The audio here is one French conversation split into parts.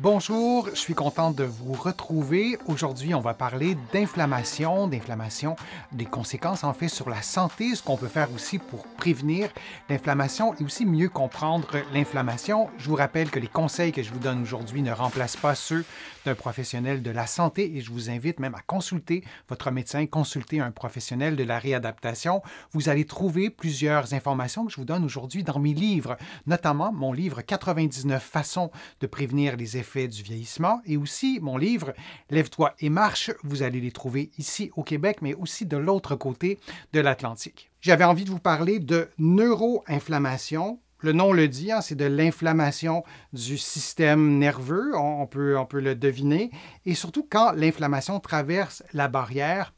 Bonjour, je suis contente de vous retrouver. Aujourd'hui, on va parler d'inflammation, d'inflammation, des conséquences en fait sur la santé, ce qu'on peut faire aussi pour prévenir l'inflammation et aussi mieux comprendre l'inflammation. Je vous rappelle que les conseils que je vous donne aujourd'hui ne remplacent pas ceux d'un professionnel de la santé et je vous invite même à consulter votre médecin, consulter un professionnel de la réadaptation. Vous allez trouver plusieurs informations que je vous donne aujourd'hui dans mes livres, notamment mon livre 99 façons de prévenir les effets fait du vieillissement et aussi mon livre Lève-toi et marche, vous allez les trouver ici au Québec, mais aussi de l'autre côté de l'Atlantique. J'avais envie de vous parler de neuroinflammation, le nom le dit, hein, c'est de l'inflammation du système nerveux, on, peut, on peut le deviner, et surtout quand l'inflammation traverse la barrière.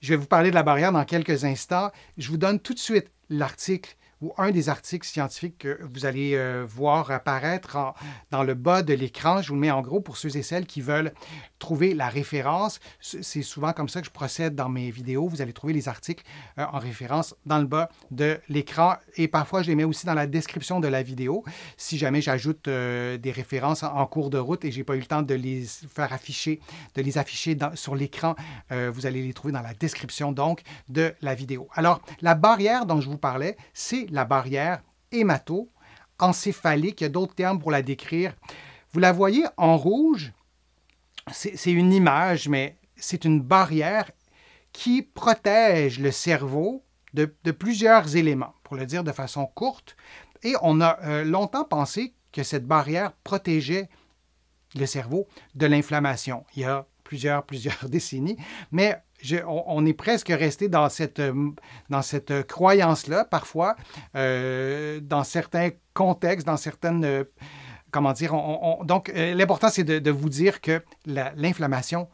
Je vais vous parler de la barrière dans quelques instants. Je vous donne tout de suite l'article ou un des articles scientifiques que vous allez euh, voir apparaître dans le bas de l'écran. Je vous le mets en gros pour ceux et celles qui veulent trouver la référence. C'est souvent comme ça que je procède dans mes vidéos. Vous allez trouver les articles euh, en référence dans le bas de l'écran et parfois je les mets aussi dans la description de la vidéo si jamais j'ajoute euh, des références en, cours de route et j'ai pas eu le temps de les faire afficher, de les afficher sur l'écran. vous allez les trouver dans la description donc de la vidéo. Alors la barrière dont je vous parlais, c'est la barrière hémato encéphalique. Il y a d'autres termes pour la décrire. Vous la voyez en rouge, c'est une image, mais c'est une barrière qui protège le cerveau de, plusieurs éléments, pour le dire de façon courte. Et on a euh, longtemps pensé que cette barrière protégeait le cerveau de l'inflammation. Il y a plusieurs, plusieurs décennies, mais on, est presque resté dans cette, euh, euh, croyance-là, parfois, euh, dans certains contextes, dans certaines... comment dire? donc, l'important, c'est de, vous dire que l'inflammation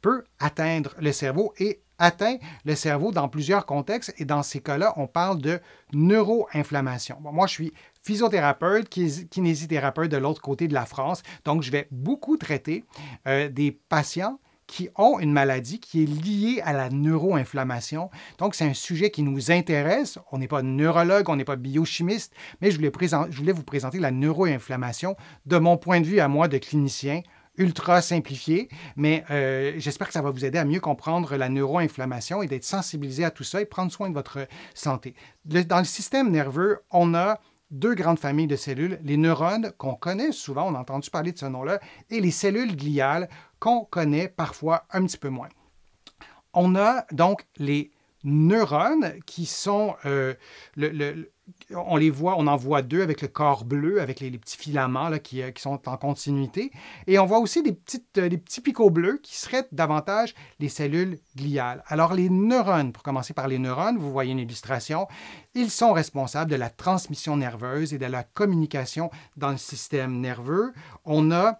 peut atteindre le cerveau et atteint le cerveau dans plusieurs contextes. Et dans ces cas-là, on parle de neuroinflammation. moi, je suis physiothérapeute, kinésithérapeute de l'autre côté de la France. Donc, je vais beaucoup traiter des patients qui ont une maladie qui est liée à la neuroinflammation. Donc, c'est un sujet qui nous intéresse. On n'est pas neurologue, on n'est pas biochimiste, mais je voulais, vous présenter la neuroinflammation de mon point de vue à moi de clinicien ultra simplifié, mais euh, j'espère que ça va vous aider à mieux comprendre la neuroinflammation et d'être sensibilisé à tout ça et prendre soin de votre santé. dans le système nerveux, on a deux grandes familles de cellules, les neurones qu'on connaît souvent, on a entendu parler de ce nom-là, et les cellules gliales qu'on connaît parfois un petit peu moins. On a donc les neurones qui sont euh, le, on les voit, on en voit deux avec le corps bleu, avec les, petits filaments euh, qui, sont en continuité. Et on voit aussi euh, des, petits picots bleus qui seraient davantage les cellules gliales. Alors les neurones, pour commencer par les neurones, vous voyez une illustration, ils sont responsables de la transmission nerveuse et de la communication dans le système nerveux. On a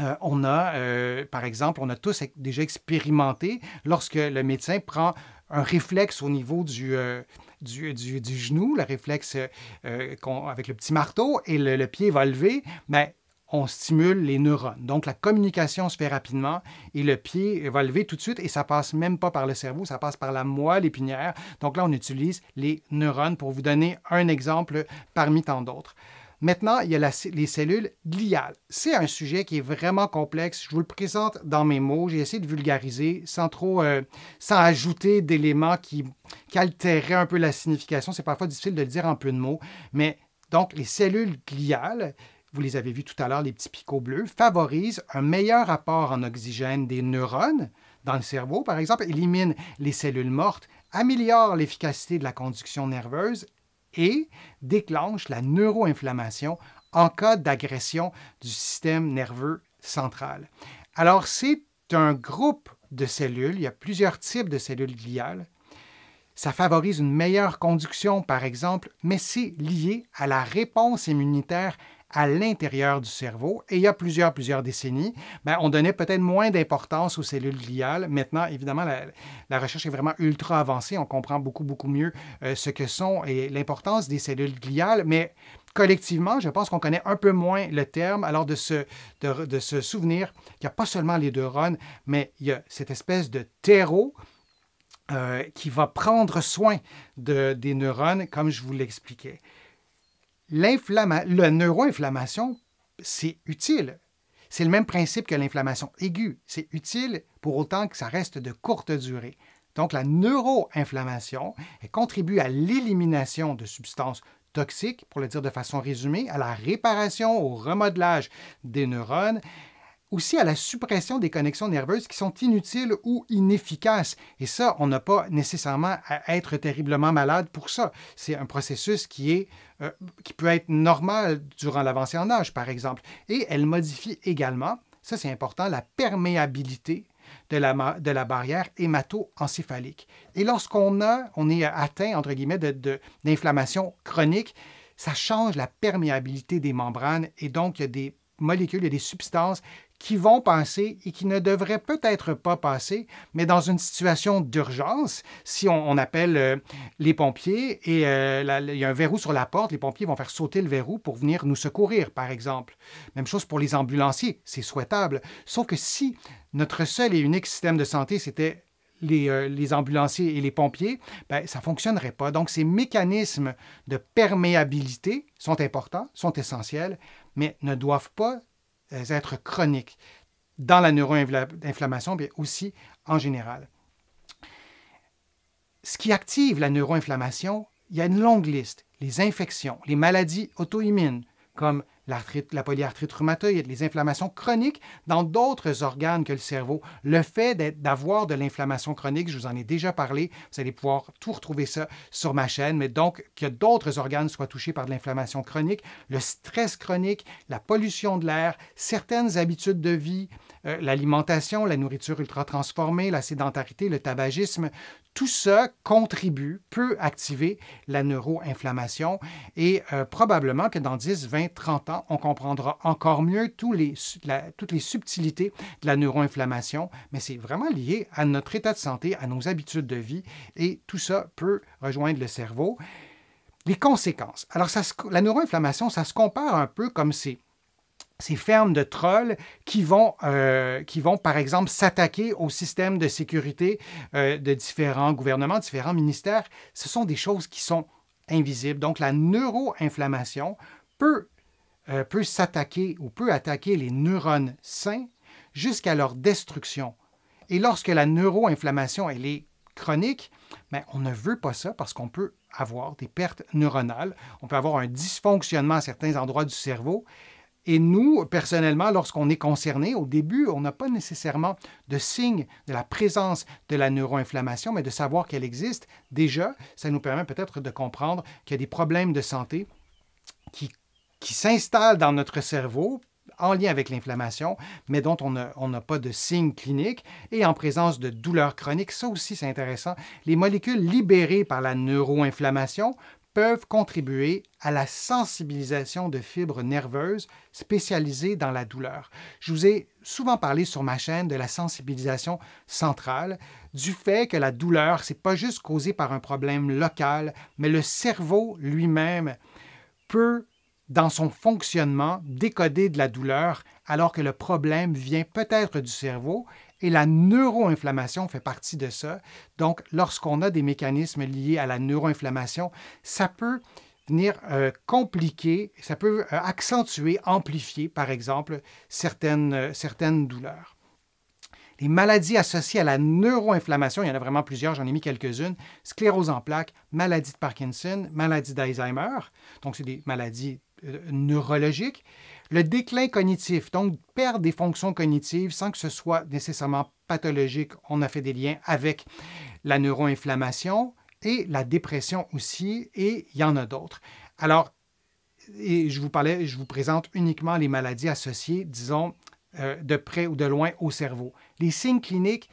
euh, on a, par exemple, on a tous déjà expérimenté lorsque le médecin prend un réflexe au niveau du, euh, du, genou, le réflexe euh, avec le petit marteau, et le, pied va lever, mais ben, on stimule les neurones. Donc, la communication se fait rapidement et le pied va lever tout de suite et ça passe même pas par le cerveau, ça passe par la moelle épinière. Donc là, on utilise les neurones pour vous donner un exemple parmi tant d'autres. Maintenant, il y a les cellules gliales. C'est un sujet qui est vraiment complexe. Je vous le présente dans mes mots. J'ai essayé de vulgariser sans trop, euh, sans ajouter d'éléments qui, altéreraient un peu la signification. C'est parfois difficile de le dire en peu de mots. Mais donc, les cellules gliales, vous les avez vues tout à l'heure, les petits picots bleus, favorisent un meilleur apport en oxygène des neurones dans le cerveau, par exemple, éliminent les cellules mortes, améliorent l'efficacité de la conduction nerveuse et déclenche la neuroinflammation en cas d'agression du système nerveux central. Alors, c'est un groupe de cellules, il y a plusieurs types de cellules gliales. Ça favorise une meilleure conduction, par exemple, mais c'est lié à la réponse immunitaire à l'intérieur du cerveau. Et il y a plusieurs, plusieurs décennies, ben, on donnait peut-être moins d'importance aux cellules gliales. Maintenant, évidemment, la, recherche est vraiment ultra avancée. On comprend beaucoup, beaucoup mieux euh, ce que sont et l'importance des cellules gliales. Mais collectivement, je pense qu'on connaît un peu moins le terme, alors de se, souvenir qu'il n'y a pas seulement les neurones, mais il y a cette espèce de terreau euh, qui va prendre soin des neurones, comme je vous l'expliquais la neuroinflammation, c'est utile. C'est le même principe que l'inflammation aiguë. C'est utile pour autant que ça reste de courte durée. Donc la neuroinflammation contribue à l'élimination de substances toxiques, pour le dire de façon résumée, à la réparation, au remodelage des neurones, aussi à la suppression des connexions nerveuses qui sont inutiles ou inefficaces. Et ça, on n'a pas nécessairement à être terriblement malade pour ça. C'est un processus qui, est, euh, qui peut être normal durant l'avancée en âge, par exemple. Et elle modifie également, ça c'est important, la perméabilité de la, de la, barrière hémato-encéphalique. Et lorsqu'on a, on est atteint, entre guillemets, d'inflammation de, chronique, ça change la perméabilité des membranes et donc il y a des molécules, il y a des substances qui vont passer et qui ne devraient peut-être pas passer, mais dans une situation d'urgence, si on, appelle euh, les pompiers et euh, il y a un verrou sur la porte, les pompiers vont faire sauter le verrou pour venir nous secourir, par exemple. Même chose pour les ambulanciers, c'est souhaitable. Sauf que si notre seul et unique système de santé, c'était les, euh, ambulanciers et les pompiers, ben, ça ne fonctionnerait pas. Donc, ces mécanismes de perméabilité sont importants, sont essentiels, mais ne doivent pas euh, êtres chroniques dans la neuroinflammation, mais aussi en général. Ce qui active la neuroinflammation, il y a une longue liste. Les infections, les maladies auto-immunes, comme la polyarthrite rhumatoïde, les inflammations chroniques dans d'autres organes que le cerveau. Le fait d'avoir de l'inflammation chronique, je vous en ai déjà parlé, vous allez pouvoir tout retrouver ça sur ma chaîne, mais donc que d'autres organes soient touchés par de l'inflammation chronique, le stress chronique, la pollution de l'air, certaines habitudes de vie, euh, l'alimentation, la nourriture ultra transformée, la sédentarité, le tabagisme, tout ça contribue, peut activer la neuroinflammation et euh, probablement que dans 10, 20, 30 ans, on comprendra encore mieux toutes les subtilités de la neuroinflammation, mais c'est vraiment lié à notre état de santé, à nos habitudes de vie et tout ça peut rejoindre le cerveau. Les conséquences. Alors, la neuroinflammation, ça se compare un peu comme c'est ces fermes de trolls qui vont, euh, qui vont par exemple, s'attaquer au système de sécurité euh, de différents gouvernements, différents ministères. Ce sont des choses qui sont invisibles. Donc, la neuroinflammation peut, euh, peut s'attaquer ou peut attaquer les neurones sains jusqu'à leur destruction. Et lorsque la neuroinflammation elle est chronique, ben, on ne veut pas ça parce qu'on peut avoir des pertes neuronales, on peut avoir un dysfonctionnement à certains endroits du cerveau et nous, personnellement, lorsqu'on est concerné, au début, on n'a pas nécessairement de signe de la présence de la neuroinflammation, mais de savoir qu'elle existe, déjà, ça nous permet peut-être de comprendre qu'il y a des problèmes de santé qui, s'installent dans notre cerveau en lien avec l'inflammation, mais dont on n'a pas de signes cliniques et en présence de douleurs chroniques. Ça aussi, c'est intéressant. Les molécules libérées par la neuroinflammation peuvent contribuer à la sensibilisation de fibres nerveuses spécialisées dans la douleur. Je vous ai souvent parlé sur ma chaîne de la sensibilisation centrale, du fait que la douleur, n'est pas juste causé par un problème local, mais le cerveau lui-même peut dans son fonctionnement décoder de la douleur alors que le problème vient peut-être du cerveau et la neuroinflammation fait partie de ça. Donc, lorsqu'on a des mécanismes liés à la neuroinflammation, ça peut venir euh, compliquer, ça peut euh, accentuer, amplifier, par exemple, certaines, euh, certaines douleurs. Les maladies associées à la neuroinflammation, il y en a vraiment plusieurs, j'en ai mis quelques-unes, sclérose en plaques, maladie de Parkinson, maladie d'Alzheimer, donc c'est des maladies euh, neurologique, le déclin cognitif, donc perdre des fonctions cognitives sans que ce soit nécessairement pathologique, on a fait des liens avec la neuroinflammation et la dépression aussi, et il y en a d'autres. Alors, et je vous parlais, je vous présente uniquement les maladies associées, disons, euh, de près ou de loin au cerveau. Les signes cliniques,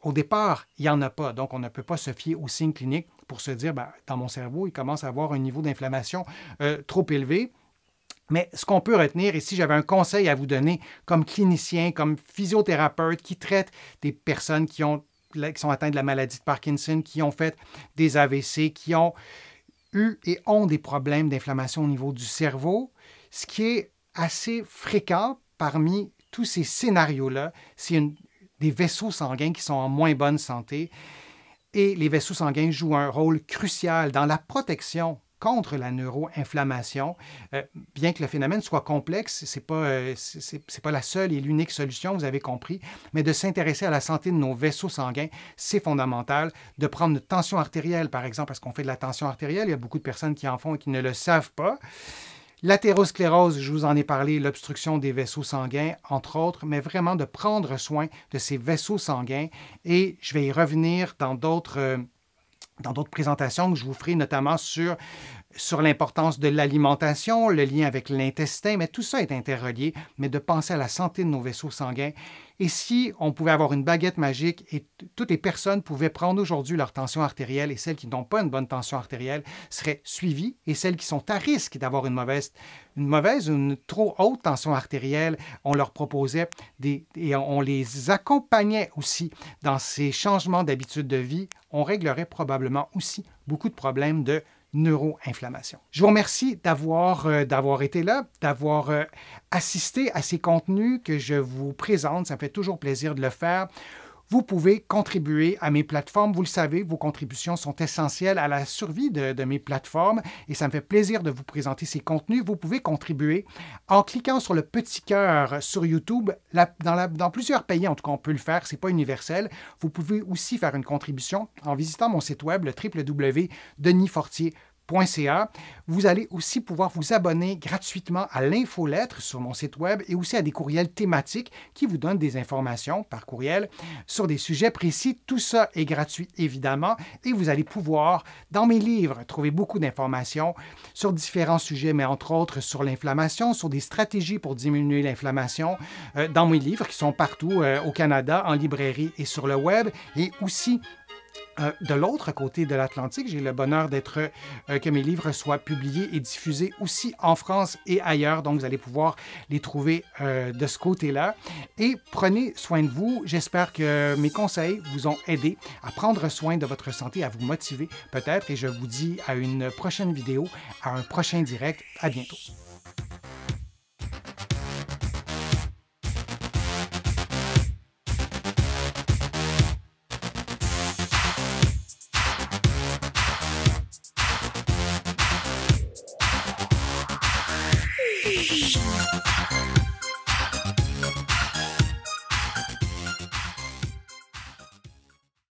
au départ, il n'y en a pas, donc on ne peut pas se fier aux signes cliniques pour se dire, ben, dans mon cerveau, il commence à avoir un niveau d'inflammation euh, trop élevé. Mais ce qu'on peut retenir, et si j'avais un conseil à vous donner comme clinicien, comme physiothérapeute qui traite des personnes qui, ont, qui sont atteintes de la maladie de Parkinson, qui ont fait des AVC, qui ont eu et ont des problèmes d'inflammation au niveau du cerveau, ce qui est assez fréquent parmi tous ces scénarios-là, c'est des vaisseaux sanguins qui sont en moins bonne santé et les vaisseaux sanguins jouent un rôle crucial dans la protection contre la neuroinflammation. Euh, bien que le phénomène soit complexe, ce n'est pas, euh, pas la seule et l'unique solution, vous avez compris, mais de s'intéresser à la santé de nos vaisseaux sanguins, c'est fondamental. De prendre une tension artérielle, par exemple, parce qu'on fait de la tension artérielle, il y a beaucoup de personnes qui en font et qui ne le savent pas. L'athérosclérose, je vous en ai parlé, l'obstruction des vaisseaux sanguins, entre autres, mais vraiment de prendre soin de ces vaisseaux sanguins. Et je vais y revenir dans d'autres euh, dans d'autres présentations que je vous ferai, notamment sur sur l'importance de l'alimentation, le lien avec l'intestin, mais tout ça est interrelié, mais de penser à la santé de nos vaisseaux sanguins. Et si on pouvait avoir une baguette magique et toutes les personnes pouvaient prendre aujourd'hui leur tension artérielle et celles qui n'ont pas une bonne tension artérielle seraient suivies et celles qui sont à risque d'avoir une mauvaise, une mauvaise ou une trop haute tension artérielle, on leur proposait des, et on les accompagnait aussi dans ces changements d'habitude de vie, on réglerait probablement aussi beaucoup de problèmes de neuroinflammation. Je vous remercie d'avoir euh, été là, d'avoir euh, assisté à ces contenus que je vous présente. Ça me fait toujours plaisir de le faire. Vous pouvez contribuer à mes plateformes. Vous le savez, vos contributions sont essentielles à la survie de, mes plateformes et ça me fait plaisir de vous présenter ces contenus. Vous pouvez contribuer en cliquant sur le petit cœur sur YouTube. dans, dans, plusieurs pays, en tout cas, on peut le faire. Ce n'est pas universel. Vous pouvez aussi faire une contribution en visitant mon site web, le www.denisfortier.com vous allez aussi pouvoir vous abonner gratuitement à l'infolettre sur mon site web et aussi à des courriels thématiques qui vous donnent des informations par courriel sur des sujets précis. Tout ça est gratuit évidemment et vous allez pouvoir dans mes livres trouver beaucoup d'informations sur différents sujets mais entre autres sur l'inflammation, sur des stratégies pour diminuer l'inflammation euh, dans mes livres qui sont partout euh, au Canada en librairie et sur le web et aussi euh, de l'autre côté de l'Atlantique, j'ai le bonheur d'être euh, que mes livres soient publiés et diffusés aussi en France et ailleurs. Donc, vous allez pouvoir les trouver euh, de ce côté-là. Et prenez soin de vous. J'espère que mes conseils vous ont aidé à prendre soin de votre santé, à vous motiver peut-être. Et je vous dis à une prochaine vidéo, à un prochain direct. À bientôt.